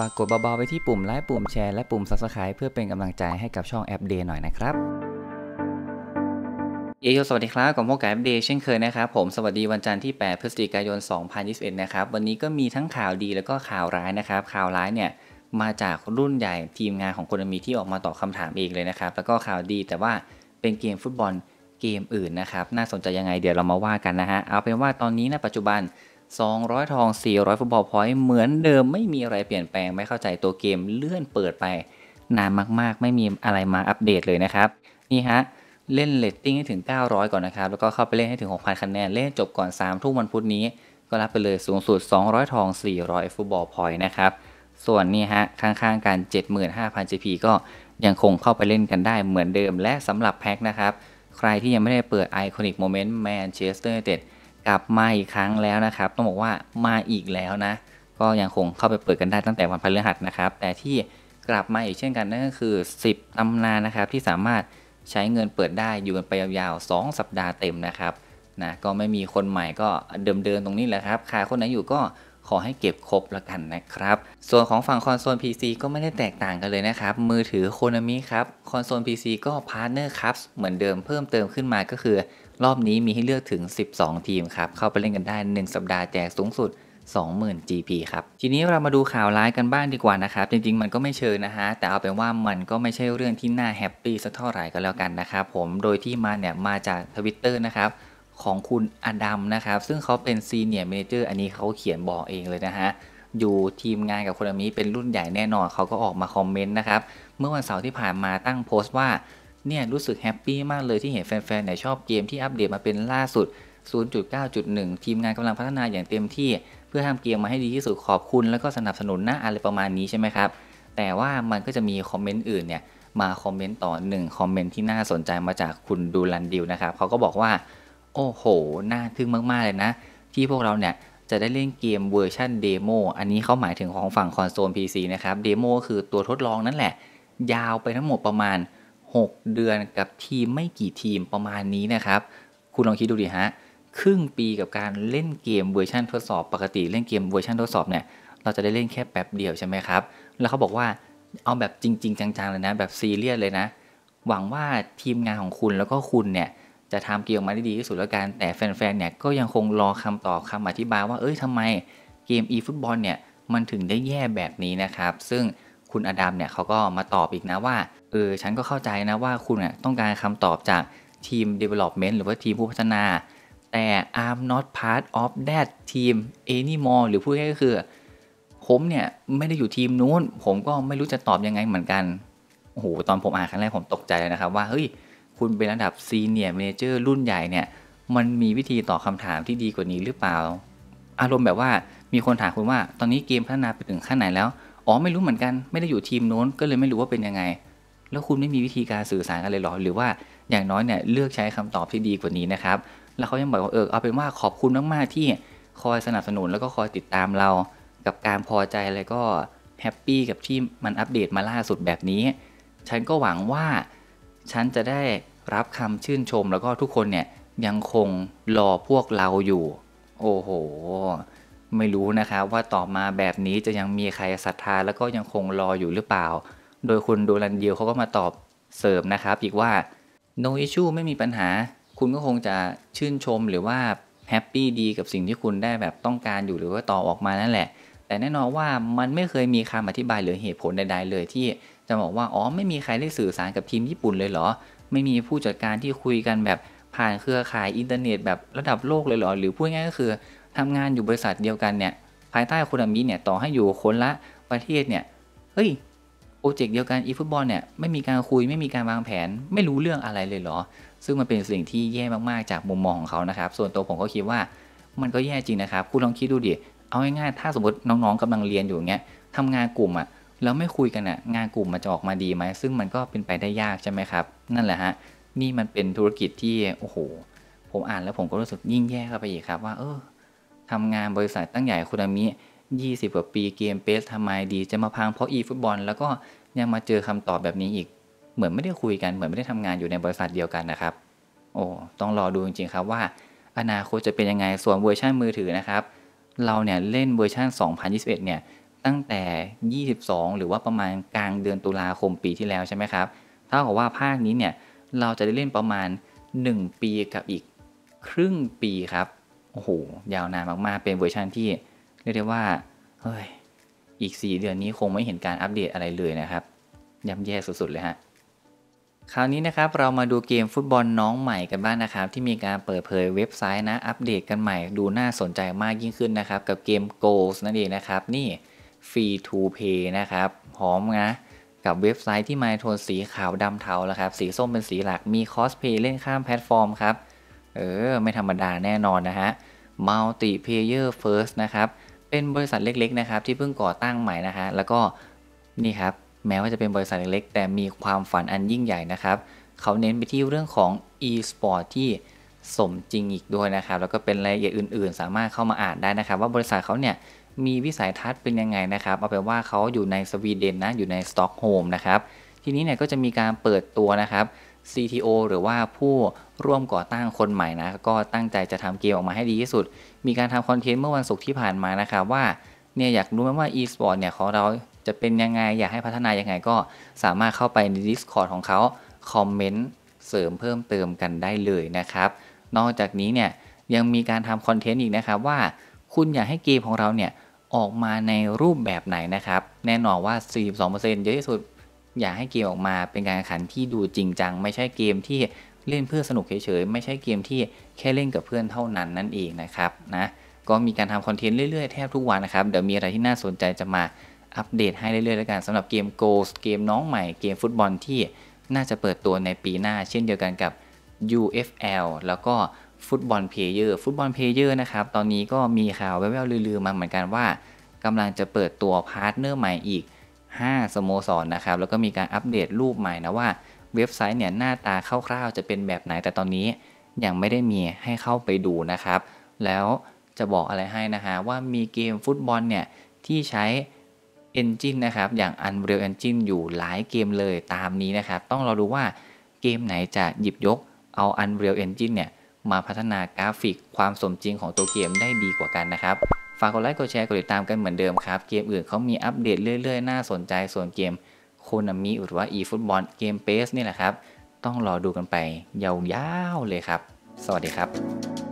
ฝากกดเบาๆไปที่ปุ่มไลค์ปุ่มแชร์ และปุ่ม Subscribe เพื่อเป็นกำลังใจให้กับช่องแอปเดย์หน่อยนะครับเอโยสวัสดีครับกับพวกแกปเดย์เช่นเคยนะครับ ผมสวัสดีวันจันทร์ที่ 8 พฤศจิกายน 2021 นะครับ วันนี้ก็มีทั้งข่าวดีแล้วก็ข่าวร้ายนะครับข่าวร้ายเนี่ย มาจากรุ่นใหญ่ทีมงานของคนมีที่ออกมาตอบคาถามเองเลยนะครับ แล้วก็ข่าวดีแต่ว่าเป็นเกมฟุตบอลเกมอื่นนะครับน่าสนใจยังไงเดี๋ยวเรามาว่ากันนะฮะเอาเป็นว่าตอนนี้ในะปัจจุบัน200ทอง400ฟุตบอลพอยต์เหมือนเดิมไม่มีอะไรเปลี่ยนแปลงไม่เข้าใจตัวเกมเลื่อนเปิดไป นานมากๆไม่มีอะไรมาอัปเดตเลยนะครับ นี่ฮะ เล่นเลตติ้งให้ถึง 900 ก่อนนะครับแล้วก็เข้าไปเล่นให้ถึง 6,000คะแนน เล่นจบก่อน 3 ทุ่มวันพุธนี้ ก็รับไปเลยสูงสุด200ทอง400ฟุตบอลพอยต์นะครับส่วนนี่ฮะข้างๆกัน75,000 GP ก็ยังคงเข้าไปเล่นกันได้เหมือนเดิมและสำหรับแพ็คนะครับใครที่ยังไม่ได้เปิด Iconic Moment Manchester United ลับมาอีกครั้งแล้วนะครับต้องบอกว่ามาอีกแล้วนะ ก็ยังคงเข้าไปเปิดกันได้ตั้งแต่วันพฤหัสนะครับแต่ที่กลับมาอีกเช่นกันนั่นก็คือ 10ตำนานนะครับที่สามารถใช้เงินเปิดได้อยู่กันไปยาวๆ2สัปดาห์เต็มนะครับนะก็ไม่มีคนใหม่ก็เดิมๆตรงนี้แหละครับขาคนไหนอยู่ก็ขอให้เก็บครบละกันนะครับส่วนของฝั่งคอนโซล PC ก็ไม่ได้แตกต่างกันเลยนะครับมือถือโคนามิครับคอนโซล PC ก็พาร์เนอร์ครับเหมือนเดิมเพิ่มเติมขึ้นมาก็คือรอบนี้มีให้เลือกถึง 12 ทีมครับ เข้าไปเล่นกันได้ 1 สัปดาห์แจกสูงสุด 20,000 GP ครับ ทีนี้เรามาดูข่าวร้ายกันบ้างดีกว่านะครับ จริงๆ มันก็ไม่เชิงนะฮะแต่เอาเป็นว่ามันก็ไม่ใช่เรื่องที่น่าแฮปปี้สักเท่าไหร่ก็แล้วกันนะครับ ผมโดยที่มาเนี่ยมาจากทวิตเตอร์นะครับของคุณอดัมนะครับ ซึ่งเขาเป็นซีเนียร์เมเจอร์อันนี้เขาเขียนบอกเองเลยนะฮะอยู่ทีมงานกับคนนี้เป็นรุ่นใหญ่แน่นอน เขาก็ออกมาคอมเมนต์นะครับเมื่อวันเสาร์ที่ผ่านมาตั้งโพสต์ว่าเนี่ยรู้สึกแฮปปี้มากเลยที่เห็นแฟนๆเนี่ยชอบเกมที่อัปเดตมาเป็นล่าสุด 0.9.1 ทีมงานกำลังพัฒนาอย่างเต็มที่ เพื่อทำเกมมาให้ดีที่สุดขอบคุณแล้วก็สนับสนุนนะอะไรประมาณนี้ใช่ไหมครับ แต่ว่ามันก็จะมีคอมเมนต์อื่นเนี่ย มาคอมเมนต์ต่อหนึ่งคอมเมนต์ที่น่าสนใจมาจากคุณดูลันดิวนะครับเขาก็บอกว่า โอ้โหน่าทึ่งมากๆเลยนะ ที่พวกเราเนี่ยจะได้เล่นเกมเวอร์ชันเดโมอันนี้เขาหมายถึงของฝั่งคอนโซล PC นะครับเดโมคือตัวทดลองนั่นแหละ ยาวไปทั้งหมดประมาณ6 เดือนกับทีม ไม่กี่ทีมประมาณนี้นะครับ คุณลองคิดดูดิฮะ ครึ่งปีกับการเล่นเกมเวอร์ชันทดสอบ ปกติ เล่นเกมเวอร์ชันทดสอบเนี่ยเราจะได้เล่นแค่แป๊บเดียวใช่ไหมครับแล้วเขาบอกว่าเอาแบบจริง ๆจังๆเลยนะแบบซีเรียสเลยนะ หวังว่าทีมงานของคุณแล้วก็คุณเนี่ยจะทำเกมออกมาได้ดีที่สุดแล้วกันแต่แฟนๆเนี่ยก็ยังคงรอคำตอบคำอธิบายว่าเอ้ยทำไมเกม e ฟุตบอลเนี่ยมันถึงได้แย่แบบนี้นะครับซึ่งคุณอดัมเนี่ยเขาก็มาตอบอีกนะว่า เออ ฉันก็เข้าใจนะว่าคุณเนี่ย ต้องการคำตอบจากทีม Development หรือว่าทีมผู้พัฒนา แต่ I'm not part of that team anymore หรือพูดง่ายก็คือ ผมเนี่ยไม่ได้อยู่ทีมนู้น ผมก็ไม่รู้จะตอบยังไงเหมือนกัน โอ้โห ตอนผมอ่านครั้งแรกผมตกใจเลยนะครับ ว่าเฮ้ยคุณเป็นระดับซีเนียร์เมเจอร์รุ่นใหญ่เนี่ย มันมีวิธีตอบคาถามที่ดีกว่านี้หรือเปล่าอารมณ์แบบว่ามีคนถามคุณว่า ตอนนี้เกมพัฒนาไปถึงขั้นไหนแล้วอ๋อไม่รู้เหมือนกันไม่ได้อยู่ทีมโน้น ก็เลยไม่รู้ว่าเป็นยังไง แล้วคุณไม่มีวิธีการสื่อสารกันเลยหรอ หรือว่าอย่างน้อยเนี่ยเลือกใช้คำตอบที่ดีกว่านี้นะครับ แล้วเขายังบอกว่าเออเอาเป็นว่าขอบคุณมาก ๆ ที่คอยสนับสนุนแล้วก็คอยติดตามเรากับการพอใจอะไรก็แฮปปี้กับที่มันอัปเดตมาล่าสุดแบบนี้ ฉันก็หวังว่า ฉันจะได้รับคำชื่นชม แล้วก็ทุกคนเนี่ยยังคงรอพวกเราอยู่ โอ้โหไม่รู้นะครับว่าต่อมาแบบนี้จะยังมีใครศรัทธาแล้วก็ยังคงรออยู่หรือเปล่า โดยคุณโดรันเดียวเขาก็มาตอบเสริมนะครับ อีกว่า no issue ไม่มีปัญหา คุณก็คงจะชื่นชมหรือว่า แฮปปี้ดีกับสิ่งที่คุณได้แบบต้องการอยู่หรือว่าต่อออกมานั่นแหละ แต่แน่นอนว่ามันไม่เคยมีคำอธิบายหรือเหตุผลใดๆ เลย ที่จะบอกว่าอ๋อไม่มีใครได้สื่อสารกับทีมญี่ปุ่นเลยเหรอไม่มีผู้จัดการที่คุยกันแบบผ่านเครือข่ายอินเทอร์เน็ต แบบระดับโลกเลยเหรอ หรือพูดง่ายก็คือทำงานอยู่บริษัทเดียวกันเนี่ย ภายใต้คุณมิเนี่ย ต่อให้อยู่คนละประเทศเนี่ย เฮ้ยโปรเจกต์เดียวกันอีฟุตบอลเนี่ย ไม่มีการคุยไม่มีการวางแผน ไม่รู้เรื่องอะไรเลยเหรอ ซึ่งมันเป็นสิ่งที่แย่มากๆ จากมุมมองของเขานะครับ ส่วนตัวผมก็คิดว่ามันก็แย่จริงนะครับ คุณลองคิดดูดิเอาง่ายๆ ถ้าสมมติน้องๆกำลังเรียนอยู่เงี้ยทำงานกลุ่มอะ่ะแล้วไม่คุยกันอะ่ะ งานกลุ่มมันจะออกมาดีไหมซึ่งมันก็เป็นไปได้ยากใช่ไหมครับ นั่นแหละฮะนี่มันเป็นธุรกิจที่โอ้โห ผมอ่านแล้วผมก็รู้สึกยิ่งแย่เข้าไปอีกครับ ว่าเออทำงานบริษัทตั้งใหญ่คุอามิ20กว่าปีเกมเปสทำไมดี จะมาพังเพราะอีฟุตบอลแล้วก็ยังมาเจอคำตอบแบบนี้อีก เหมือนไม่ได้คุยกันเหมือนไม่ได้ทำงานอยู่ในบริษัทเดียวกันนะครับ โอ้ต้องรอดูจริงๆครับว่า อนาคตจะเป็นยังไงส่วนเวอร์ชันมือถือนะครับ เราเนี่ยเล่นเวอร์ชัน2021 เนี่ย ตั้งแต่ 22 หรือว่าประมาณกลางเดือนตุลาคมปีที่แล้วใช่ไหมครับเท่ากับว่าภาคนี้เนี่ยเราจะได้เล่นประมาณ 1 ปีกับอีกครึ่งปีครับโอ้โห ยาวนานมากๆ เป็นเวอร์ชันที่เรียกได้ว่า เฮ้ย อีก4เดือนนี้คงไม่เห็นการอัปเดตอะไรเลยนะครับย่ำแย่สุดๆเลยฮะ คราวนี้นะครับเรามาดูเกมฟุตบอลน้องใหม่กันบ้างนะครับ ที่มีการเปิดเผยเว็บไซต์นะ อัปเดตกันใหม่ดูน่าสนใจมากยิ่งขึ้นนะครับ กับเกม Goals นั่นเองนะครับ นี่ Free to Play นะครับพร้อมนะ กับเว็บไซต์ที่มาโทนสีขาวดำเทาแล้วครับสีส้มเป็นสีหลักมีคอสเพย์เล่นข้ามแพลตฟอร์มครับเออไม่ธรรมดาแน่นอนนะฮะ Multi Player First นะครับ เป็นบริษัทเล็กๆ นะครับที่เพิ่งก่อตั้งใหม่นะฮะ แล้วก็นี่ครับแม้ว่าจะเป็นบริษัทเล็กๆ แต่มีความฝันอันยิ่งใหญ่นะครับ เขาเน้นไปที่เรื่องของ e-sport ที่สมจริงอีกด้วยนะครับ แล้วก็เป็นรายละเอียดอื่นๆ สามารถเข้ามาอ่านได้นะครับ ว่าบริษัทเขาเนี่ย มีวิสัยทัศน์เป็นยังไงนะครับเอาเป็นว่าเขาอยู่ในสวีเดนนะอยู่ในสต็อกโฮล์มนะครับทีนี้เนี่ยก็จะมีการเปิดตัวนะครับ CTO หรือว่าผู้ร่วมก่อตั้งคนใหม่นะก็ตั้งใจจะทำเกมออกมาให้ดีที่สุด มีการทำคอนเทนต์เมื่อวันศุกร์ที่ผ่านมานะครับว่าเนี่ยอยากรู้ไหมว่า e-sport เนี่ยของเราจะเป็นยังไง อยากให้พัฒนายังไงก็สามารถเข้าไปใน Discord ของเขาคอมเมนต์เสริมเพิ่มเติมกันได้เลยนะครับ นอกจากนี้เนี่ยยังมีการทำคอนเทนต์อีกนะครับว่าคุณอยากให้เกมของเราเนี่ยออกมาในรูปแบบไหนนะครับแน่นอนว่า 42%เยอะที่สุดอยากให้เกมออกมาเป็นการแข่งขันที่ดูจริงจัง ไม่ใช่เกมที่เล่นเพื่อสนุกเฉยๆ ไม่ใช่เกมที่แค่เล่นกับเพื่อนเท่านั้นนั่นเองนะครับนะก็มีการทำคอนเทนต์เรื่อยๆ แทบทุกวันนะครับเดี๋ยวมีอะไรที่น่าสนใจจะมาอัปเดตให้เรื่อยๆแล้วกันสำหรับเกมโกสเกมน้องใหม่ เกมฟุตบอลที่น่าจะเปิดตัวในปีหน้า เช่นเดียวกันกับ UFL แล้วก็ฟุตบอลเพลเยอร์ฟุตบอลเพลเยอร์นะครับตอนนี้ก็มีข่าวแว่วๆลือๆมาเหมือนกันว่ากำลังจะเปิดตัวพาร์ทเนอร์ใหม่อีก5 สโมสรนนะครับ แล้วก็มีการอัปเดตรูปใหม่นะว่าเว็บไซต์เนี่ย หน้าตาคร่าวๆจะเป็นแบบไหนแต่ตอนนี้ ยังไม่ได้มีให้เข้าไปดูนะครับ แล้วจะบอกอะไรให้นะฮะว่ามีเกมฟุตบอลเนี่ย ที่ใช้ Engine นะครับอย่าง Unreal Engine อยู่หลายเกมเลยตามนี้นะครับ ต้องรอดูว่าเกมไหนจะหยิบยก เอา Unreal Engine เนี่ยมาพัฒนากราฟิกความสมจริงของตัวเกมได้ดีกว่ากันนะครับฝากกดไลค์กดแชร์กดติดตามกันเหมือนเดิมครับ เกมอื่นเขามีอัปเดตเรื่อยๆ น่าสนใจส่วนเกมโคนามิหรือว่า eFootball เกมเพสนี่แหละครับ ต้องรอดูกันไป ยาวๆ เลยครับ สวัสดีครับ